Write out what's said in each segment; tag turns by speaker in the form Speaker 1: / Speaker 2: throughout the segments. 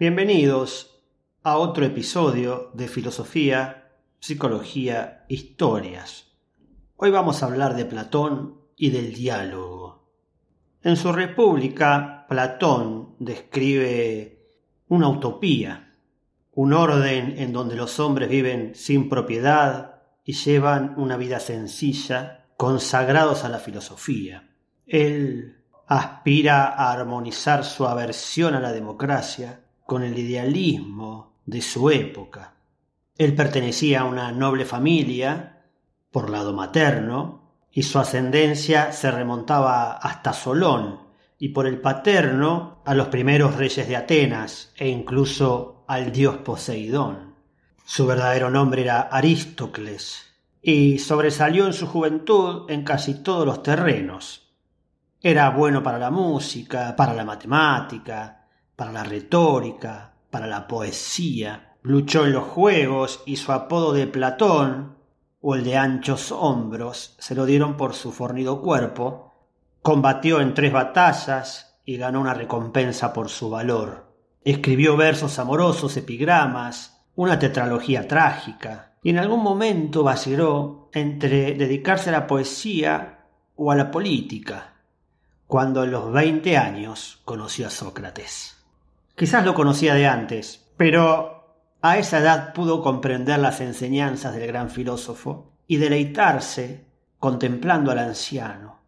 Speaker 1: Bienvenidos a otro episodio de Filosofía, Psicología, Historias. Hoy vamos a hablar de Platón y del diálogo. En su República, Platón describe una utopía, un orden en donde los hombres viven sin propiedad y llevan una vida sencilla, consagrados a la filosofía. Él aspira a armonizar su aversión a la democracia con el idealismo de su época. Él pertenecía a una noble familia, por lado materno, y su ascendencia se remontaba hasta Solón, y por el paterno a los primeros reyes de Atenas e incluso al dios Poseidón. Su verdadero nombre era Arístocles, y sobresalió en su juventud en casi todos los terrenos. Era bueno para la música, para la matemática, para la retórica, para la poesía. Luchó en los juegos y su apodo de Platón o el de anchos hombros se lo dieron por su fornido cuerpo. Combatió en tres batallas y ganó una recompensa por su valor. Escribió versos amorosos, epigramas, una tetralogía trágica, y en algún momento vaciló entre dedicarse a la poesía o a la política, cuando a los veinte años conoció a Sócrates. Quizás lo conocía de antes, pero a esa edad pudo comprender las enseñanzas del gran filósofo y deleitarse contemplando al anciano,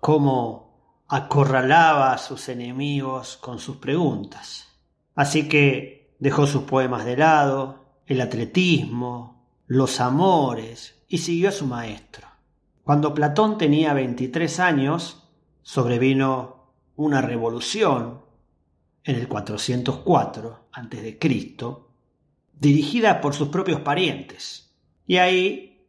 Speaker 1: cómo acorralaba a sus enemigos con sus preguntas. Así que dejó sus poemas de lado, el atletismo, los amores, y siguió a su maestro. Cuando Platón tenía veintitrés años, sobrevino una revolución en el 404 Cristo, dirigida por sus propios parientes. Y ahí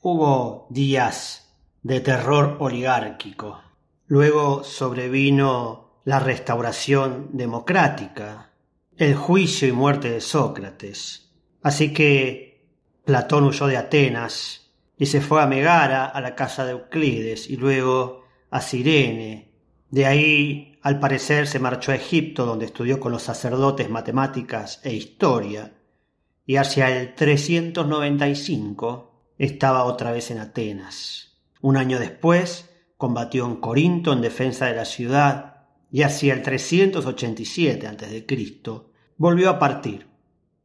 Speaker 1: hubo días de terror oligárquico. Luego sobrevino la restauración democrática, el juicio y muerte de Sócrates. Así que Platón huyó de Atenas y se fue a Megara, a la casa de Euclides, y luego a Cirene, de ahí, al parecer, se marchó a Egipto, donde estudió con los sacerdotes matemáticas e historia, y hacia el 395 estaba otra vez en Atenas. Un año después, combatió en Corinto en defensa de la ciudad, y hacia el 387 a.C. volvió a partir.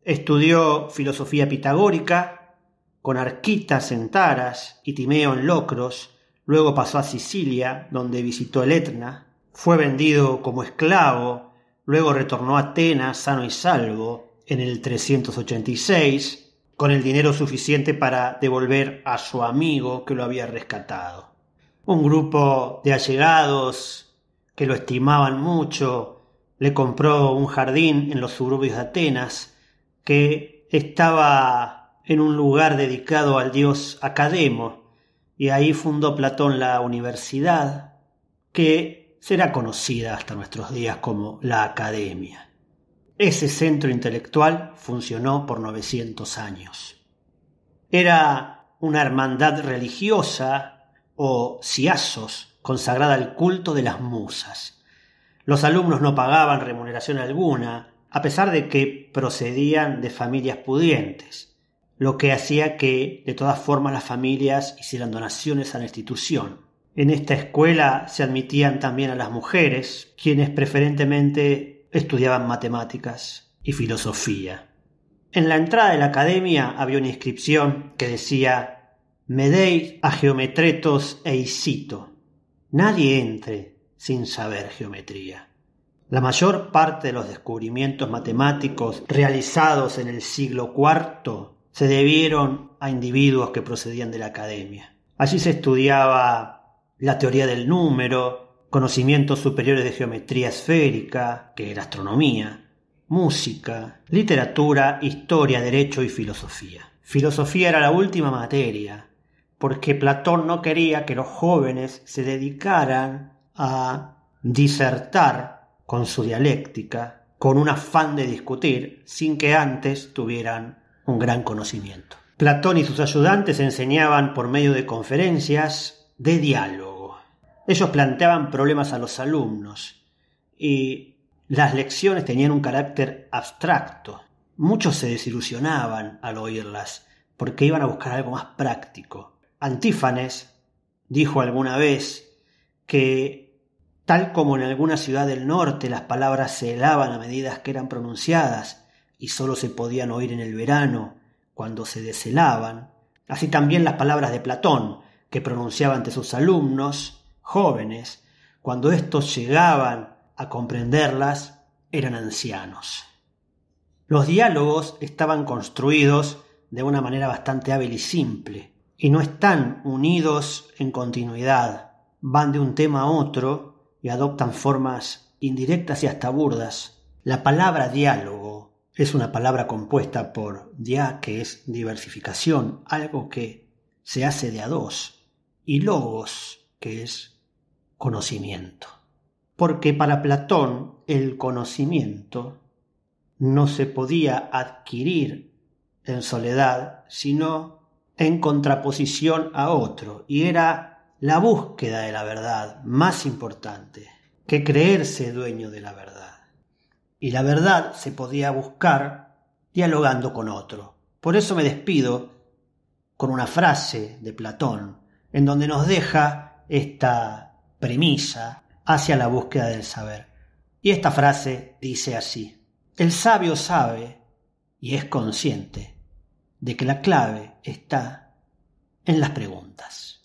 Speaker 1: Estudió filosofía pitagórica con Arquitas en Taras y Timeo en Locros, Luego pasó a Sicilia, donde visitó el Etna, fue vendido como esclavo, luego retornó a Atenas sano y salvo en el 386, con el dinero suficiente para devolver a su amigo que lo había rescatado. Un grupo de allegados que lo estimaban mucho le compró un jardín en los suburbios de Atenas que estaba en un lugar dedicado al dios Academo, y ahí fundó Platón la universidad, que será conocida hasta nuestros días como la Academia. Ese centro intelectual funcionó por 900 años. Era una hermandad religiosa o siasos consagrada al culto de las musas. Los alumnos no pagaban remuneración alguna, a pesar de que procedían de familias pudientes lo que hacía que de todas formas las familias hicieran donaciones a la institución. En esta escuela se admitían también a las mujeres, quienes preferentemente estudiaban matemáticas y filosofía. En la entrada de la academia había una inscripción que decía Medeis a geometretos e Nadie entre sin saber geometría. La mayor parte de los descubrimientos matemáticos realizados en el siglo IV se debieron a individuos que procedían de la academia. Allí se estudiaba la teoría del número, conocimientos superiores de geometría esférica, que era astronomía, música, literatura, historia, derecho y filosofía. Filosofía era la última materia, porque Platón no quería que los jóvenes se dedicaran a disertar con su dialéctica, con un afán de discutir, sin que antes tuvieran un gran conocimiento. Platón y sus ayudantes enseñaban por medio de conferencias de diálogo. Ellos planteaban problemas a los alumnos y las lecciones tenían un carácter abstracto. Muchos se desilusionaban al oírlas porque iban a buscar algo más práctico. Antífanes dijo alguna vez que tal como en alguna ciudad del norte las palabras se helaban a medida que eran pronunciadas y sólo se podían oír en el verano, cuando se deshelaban, así también las palabras de Platón, que pronunciaba ante sus alumnos, jóvenes, cuando éstos llegaban a comprenderlas, eran ancianos. Los diálogos estaban construidos de una manera bastante hábil y simple, y no están unidos en continuidad, van de un tema a otro y adoptan formas indirectas y hasta burdas. La palabra diálogo es una palabra compuesta por dia, que es diversificación, algo que se hace de a dos, y logos, que es conocimiento. Porque para Platón el conocimiento no se podía adquirir en soledad, sino en contraposición a otro, y era la búsqueda de la verdad más importante que creerse dueño de la verdad y la verdad se podía buscar dialogando con otro. Por eso me despido con una frase de Platón, en donde nos deja esta premisa hacia la búsqueda del saber. Y esta frase dice así, el sabio sabe y es consciente de que la clave está en las preguntas.